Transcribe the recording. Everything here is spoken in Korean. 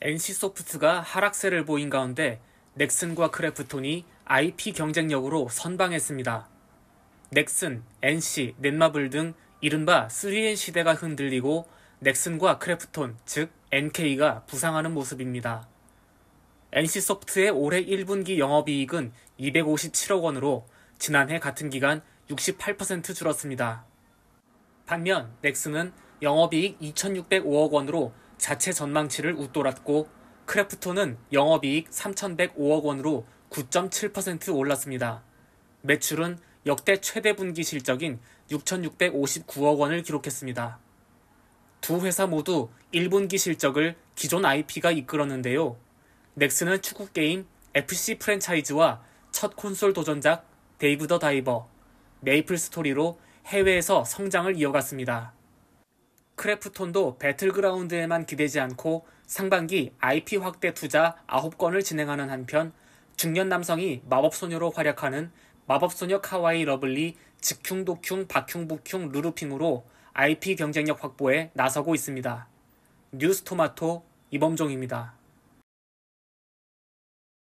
NC소프트가 하락세를 보인 가운데 넥슨과 크래프톤이 IP 경쟁력으로 선방했습니다. 넥슨, NC, 넷마블 등 이른바 3N 시대가 흔들리고 넥슨과 크래프톤, 즉 NK가 부상하는 모습입니다. NC소프트의 올해 1분기 영업이익은 257억 원으로 지난해 같은 기간 68% 줄었습니다. 반면 넥슨은 영업이익 2,605억 원으로 자체 전망치를 웃돌았고 크래프톤은 영업이익 3,105억 원으로 9.7% 올랐습니다. 매출은 역대 최대 분기 실적인 6,659억 원을 기록했습니다. 두 회사 모두 1분기 실적을 기존 IP가 이끌었는데요. 넥슨은 축구 게임 FC 프랜차이즈와 첫 콘솔 도전작 데이브 더 다이버, 메이플 스토리로 해외에서 성장을 이어갔습니다. 크래프톤도 배틀그라운드에만 기대지 않고 상반기 IP 확대 투자 9건을 진행하는 한편 중년 남성이 마법소녀로 활약하는 마법소녀 카와이 러블리 직흉독흉 박흉부흉 루루핑으로 IP 경쟁력 확보에 나서고 있습니다. 뉴스토마토 이범종입니다.